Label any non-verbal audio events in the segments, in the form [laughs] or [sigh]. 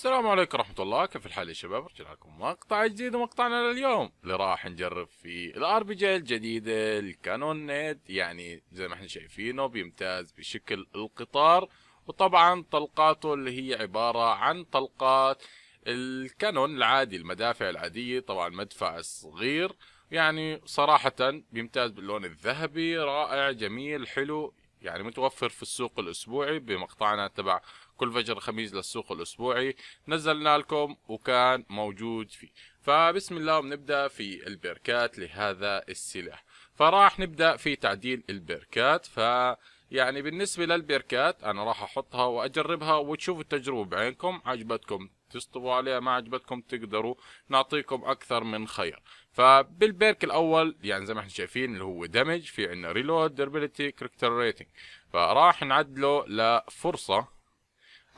السلام عليكم ورحمة الله كيف الحال يا شباب رجعنا لكم مقطع جديد ومقطعنا لليوم اللي راح نجرب فيه الار بي جي الجديدة الكانون نيت يعني زي ما احنا شايفينه بيمتاز بشكل القطار وطبعا طلقاته اللي هي عبارة عن طلقات الكانون العادي المدافع العادية طبعا مدفع الصغير يعني صراحة بيمتاز باللون الذهبي رائع جميل حلو يعني متوفر في السوق الأسبوعي بمقطعنا تبع كل فجر خميس للسوق الاسبوعي نزلنا لكم وكان موجود فيه فبسم الله بنبدا في البركات لهذا السلاح فراح نبدا في تعديل البركات ف يعني بالنسبه للبركات انا راح احطها واجربها وتشوفوا التجربه بعينكم عجبتكم تسطبوا عليها ما عجبتكم تقدروا نعطيكم اكثر من خيار فبالبيرك الاول يعني زي ما احنا شايفين اللي هو دمج في عندنا ريلود دربيلتي كاركتر ريتنج فراح نعدله لفرصه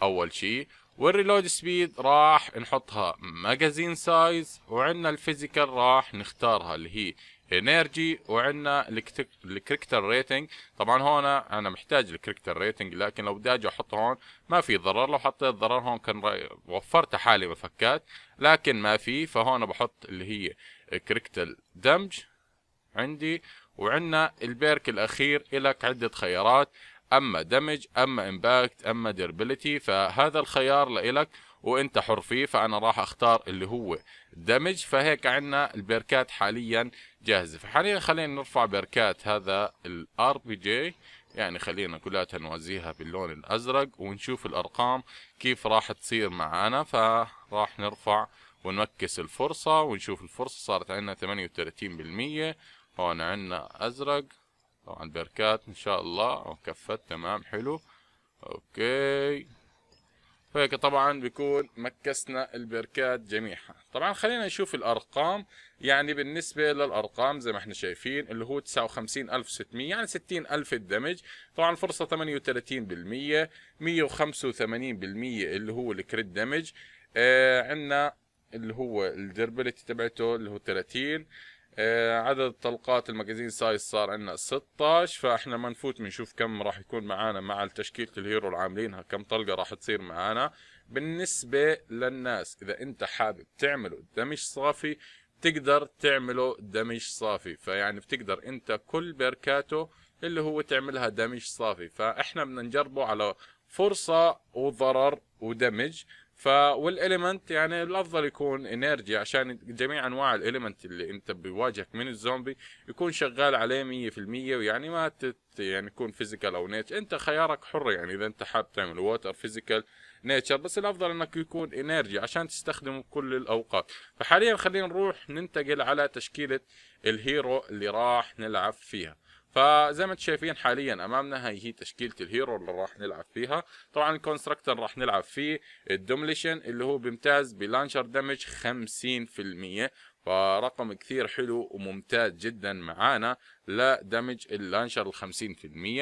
اول شيء والريلود سبيد راح نحطها ماجازين سايز وعندنا الفيزيكال راح نختارها اللي هي انرجي وعندنا الكريكتر ريتنج طبعا هون انا محتاج الكريكتر ريتنج لكن لو بدي اجي احطه هون ما في ضرر لو حطيت ضرر هون كان وفرت حالي مفكات لكن ما في فهون بحط اللي هي كريكتر دمج عندي وعندنا البيرك الاخير الك عده خيارات اما دمج اما امباكت اما ديربيليتي فهذا الخيار لإلك وانت حر فيه فانا راح اختار اللي هو دمج فهيك عندنا البركات حاليا جاهزه فحاليا خلينا نرفع بركات هذا الار بي جي يعني خلينا كلها نوزيها باللون الازرق ونشوف الارقام كيف راح تصير معانا فراح نرفع ونمكس الفرصة ونشوف الفرصة صارت عندنا 38% هون عندنا ازرق طبعا بركات ان شاء الله كفت تمام حلو اوكي فهيك طبعا بيكون مكسنا البركات جميعها طبعا خلينا نشوف الارقام يعني بالنسبة للارقام زي ما احنا شايفين اللي هو 59600 يعني 60000 الدمج طبعا فرصة 38% 185% اللي هو الكريت دمج آه عندنا اللي هو الدربلتي تبعته اللي هو 30 آه، عدد الطلقات المجازين سايز صار عندنا 16 فاحنا ما نفوت بنشوف كم راح يكون معانا مع التشكيلة الهيرو اللي عاملينها كم طلقة راح تصير معانا بالنسبة للناس اذا انت حابب تعمله دمج صافي تقدر تعمله دمج صافي فيعني بتقدر انت كل بركاته اللي هو تعملها دمج صافي فاحنا بدنا نجربه على فرصة وضرر ودمج فالاليمنت يعني الافضل يكون انرجي عشان جميع انواع الاليمنت اللي انت بيواجهك من الزومبي يكون شغال عليه 100% ويعني ما تت يعني يكون فيزيكال او نيتشر انت خيارك حر يعني اذا انت حاب تعمل ووتر فيزيكال نيتشر بس الافضل انك يكون انرجي عشان تستخدمه بكل الاوقات فحاليا خلينا نروح ننتقل على تشكيله الهيرو اللي راح نلعب فيها فزي ما انتم شايفين حاليا امامنا هي هي تشكيله الهيرو اللي راح نلعب فيها طبعا الكونستراكتر راح نلعب فيه الدومليشن اللي هو بيمتاز بلانشر دمج 50% فرقم كثير حلو وممتاز جدا معانا لدمج اللانشر ال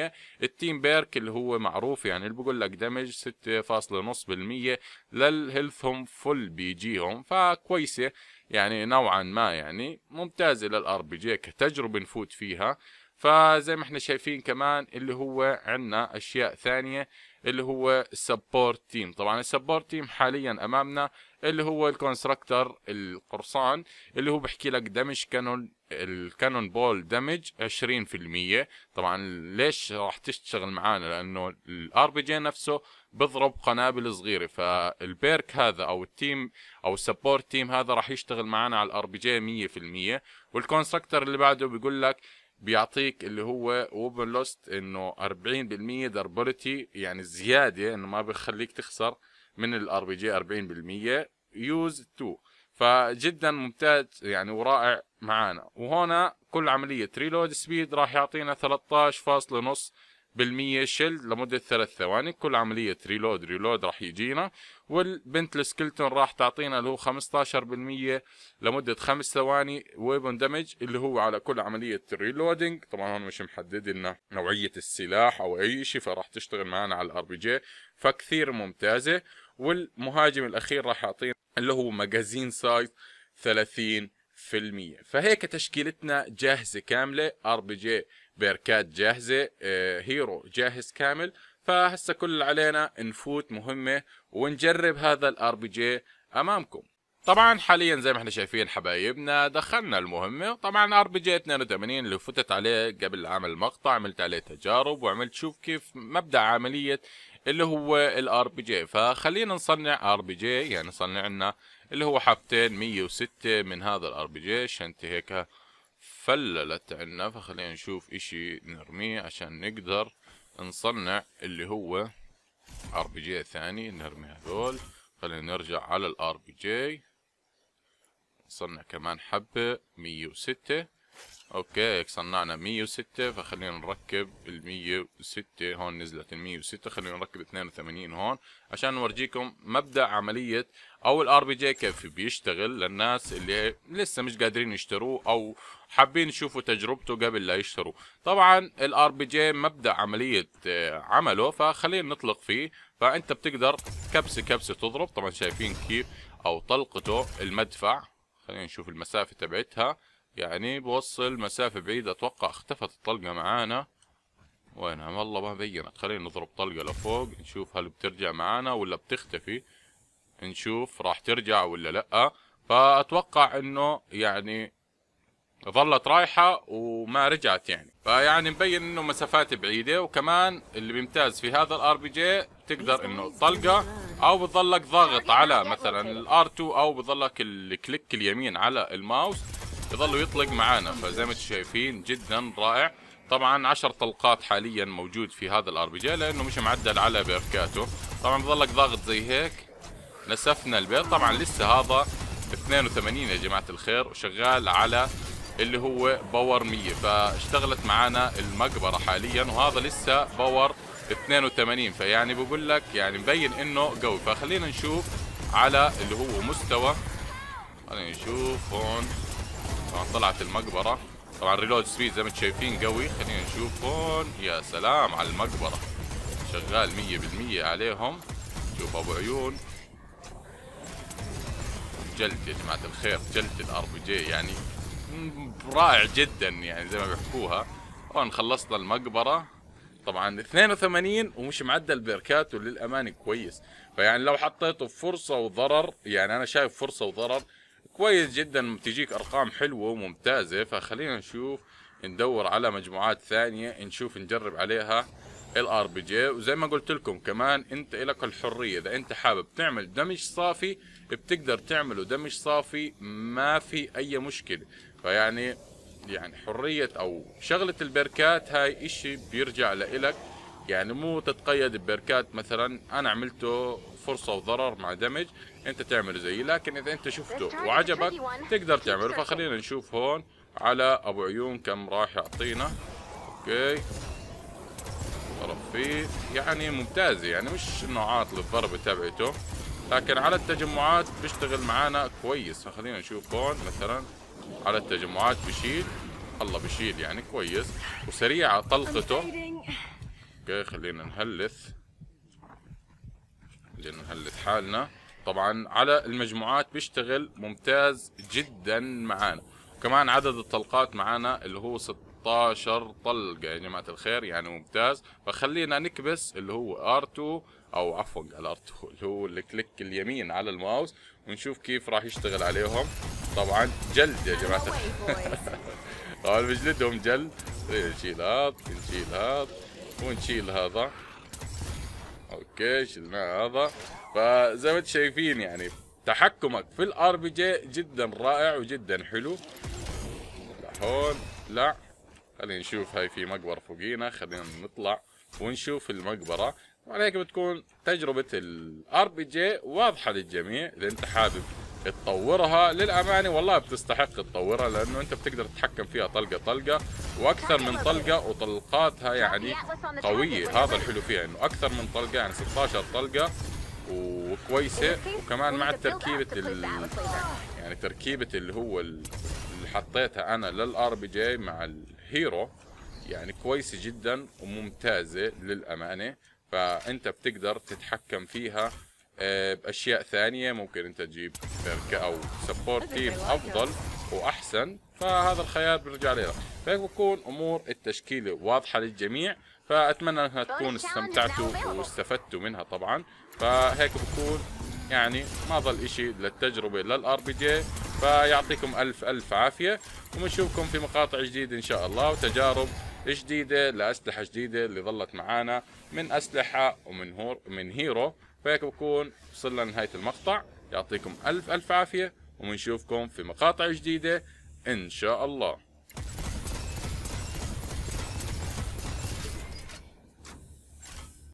50% التيم بيرك اللي هو معروف يعني اللي بقول لك دمج 6.5% للهيلث هم فل بيجيهم فكويسه يعني نوعا ما يعني ممتازه للار بي جي كتجربه نفوت فيها فزي ما احنا شايفين كمان اللي هو عندنا اشياء ثانيه اللي هو السبورت تيم طبعا السبورت تيم حاليا امامنا اللي هو الكونستركتر القرصان اللي هو بحكي لك دمج كانون الكانون بول دمج 20% طبعا ليش راح تشتغل معانا لانه الار بي جي نفسه بضرب قنابل صغيره فالبيرك هذا او التيم او السبورت تيم هذا راح يشتغل معانا على الار بي جي 100% والكونستركتر اللي بعده بيقول لك بيعطيك اللي هو اوبن لوست انه 40% دربلتي يعني زياده انه ما بخليك تخسر من الار بي جي 40% يوز 2 فجدا ممتاز يعني ورائع معانا وهنا كل عمليه ريلود سبيد راح يعطينا 13.5 بالمية شيلد لمدة ثلاث ثواني كل عملية ريلود ريلود راح يجينا والبنت السكلتون راح تعطينا اللي هو 15% لمدة خمس ثواني ويبون دمج اللي هو على كل عملية ريلودينج طبعا هون مش محدد لنا نوعية السلاح او اي شيء فراح تشتغل معنا على الار بي جي فكثير ممتازة والمهاجم الاخير راح يعطينا اللي هو مجازين سايز 30 في المية فهيك تشكيلتنا جاهزة كاملة ار بي جي بيركات جاهزة آه، هيرو جاهز كامل فهسا كل علينا نفوت مهمة ونجرب هذا الار بي جي امامكم طبعا حاليا زي ما احنا شايفين حبايبنا دخلنا المهمة طبعا ار بي جي 82 اللي فتت عليه قبل عمل مقطع عملت عليه تجارب وعملت شوف كيف مبدأ عملية اللي هو الار بي جي فخلينا نصنع ار بي جي يعني صنع لنا اللي هو حبتين 106 من هذا الار بي جي شنتي هيك فللت عنا فخلينا نشوف اشي نرميه عشان نقدر نصنع اللي هو ار بي جي ثاني نرمي هذول خلينا نرجع على الار بي جي نصنع كمان حبة مية وستة اوكي هيك صنعنا 106 فخلينا نركب ال 106 هون نزلت ال 106 خلينا نركب 82 هون عشان نورجيكم مبدا عمليه او الار بي جي كيف بيشتغل للناس اللي لسه مش قادرين يشتروه او حابين يشوفوا تجربته قبل لا يشتروه طبعا الار بي جي مبدا عمليه آه، عمله فخلينا نطلق فيه فانت بتقدر كبسه كبسه تضرب طبعا شايفين كيف او طلقته المدفع خلينا نشوف المسافه تبعتها يعني بوصل مسافة بعيدة أتوقع اختفت الطلقة معانا وينها والله ما بينت خلينا نضرب طلقة لفوق نشوف هل بترجع معانا ولا بتختفي نشوف راح ترجع ولا لأ فأتوقع إنه يعني ظلت رايحة وما رجعت يعني فيعني مبين انه مسافات بعيدة وكمان اللي بيمتاز في هذا الار بي جي بتقدر انه طلقة او بتظلك ضاغط على مثلا الار 2 او بتظلك الكليك اليمين على الماوس يظل يطلق معانا فزي ما انتم شايفين جدا رائع طبعا 10 طلقات حاليا موجود في هذا الار بي جي لانه مش معدل على بيركاته طبعا بضلك ضاغط زي هيك نسفنا البيض طبعا لسه هذا 82 يا جماعه الخير وشغال على اللي هو باور 100 فاشتغلت معانا المقبره حاليا وهذا لسه باور 82 فيعني بقول لك يعني مبين انه قوي فخلينا نشوف على اللي هو مستوى خلينا نشوف هون طبعا آه، طلعت المقبره طبعا ريلود سبيد زي ما انتم شايفين قوي خلينا نشوف هون يا سلام على المقبره شغال 100% عليهم شوف ابو عيون جلد يا جماعه الخير جلد الار بي جي يعني رائع جدا يعني زي ما بيحكوها هون خلصنا المقبره طبعا 82 ومش معدل بيركاته للامانه كويس فيعني لو حطيته فرصه وضرر يعني انا شايف فرصه وضرر كويس جدا بتجيك ارقام حلوه وممتازه فخلينا نشوف ندور على مجموعات ثانيه نشوف نجرب عليها الار بي جي وزي ما قلت لكم كمان انت لك الحريه اذا انت حابب تعمل دمج صافي بتقدر تعمله دمج صافي ما في اي مشكله فيعني يعني حريه او شغله البركات هاي اشي بيرجع لك يعني مو تتقيد ببركات مثلا انا عملته فرصه وضرر مع دمج انت تعمله زي لكن اذا انت شفته وعجبك تقدر تعمله فخلينا نشوف هون على ابو عيون كم راح يعطينا اوكي ضرب فيه يعني ممتازه يعني مش انه عاطل الضربه تبعته لكن على التجمعات بيشتغل معانا كويس فخلينا نشوف هون مثلا على التجمعات بشيل الله بشيل يعني كويس وسريعه طلقته اوكي خلينا نهلث لانه نهلت حالنا طبعا على المجموعات بيشتغل ممتاز جدا معانا كمان عدد الطلقات معانا اللي هو 16 طلقه يا يعني جماعه الخير يعني ممتاز فخلينا نكبس اللي هو R2 او عفوا على R2 اللي هو الكليك اليمين على الماوس ونشوف كيف راح يشتغل عليهم طبعا جلد يا جماعه الخير بجلدهم [laughs] آه، جلد نشيل إيه، هذا نشيل هذا ونشيل هذا اوكي شلنا هذا فزي ما انتم شايفين يعني تحكمك في الار بي جي جدا رائع وجدا حلو هون لا خلينا نشوف هاي في مقبرة فوقينا خلينا نطلع ونشوف المقبرة وعليك بتكون تجربة الار بي جي واضحة للجميع اذا انت حابب تطورها للأمانة والله بتستحق تطورها لأنه أنت بتقدر تتحكم فيها طلقة طلقة وأكثر من طلقة وطلقاتها يعني قوية هذا الحلو فيها أنه أكثر من طلقة يعني 16 طلقة وكويسة وكمان مع التركيبة يعني تركيبة اللي هو اللي حطيتها أنا للآر بي جي مع الهيرو يعني كويسة جدا وممتازة للأمانة فأنت بتقدر تتحكم فيها باشياء آه، ثانيه ممكن انت تجيب او سبورت تيم افضل واحسن فهذا الخيار بيرجع لك فهيك بكون امور التشكيله واضحه للجميع فاتمنى انها طيب، تكون استمتعتوا واستفدتوا منها طبعا فهيك بكون يعني ما ظل اشي للتجربه للار بي جي فيعطيكم الف الف عافيه وبنشوفكم في مقاطع جديده ان شاء الله وتجارب جديده لاسلحه جديده اللي ظلت معانا من اسلحه ومن هور من هيرو وهيك بكون وصلنا لنهاية المقطع يعطيكم ألف ألف عافية ومنشوفكم في مقاطع جديدة إن شاء الله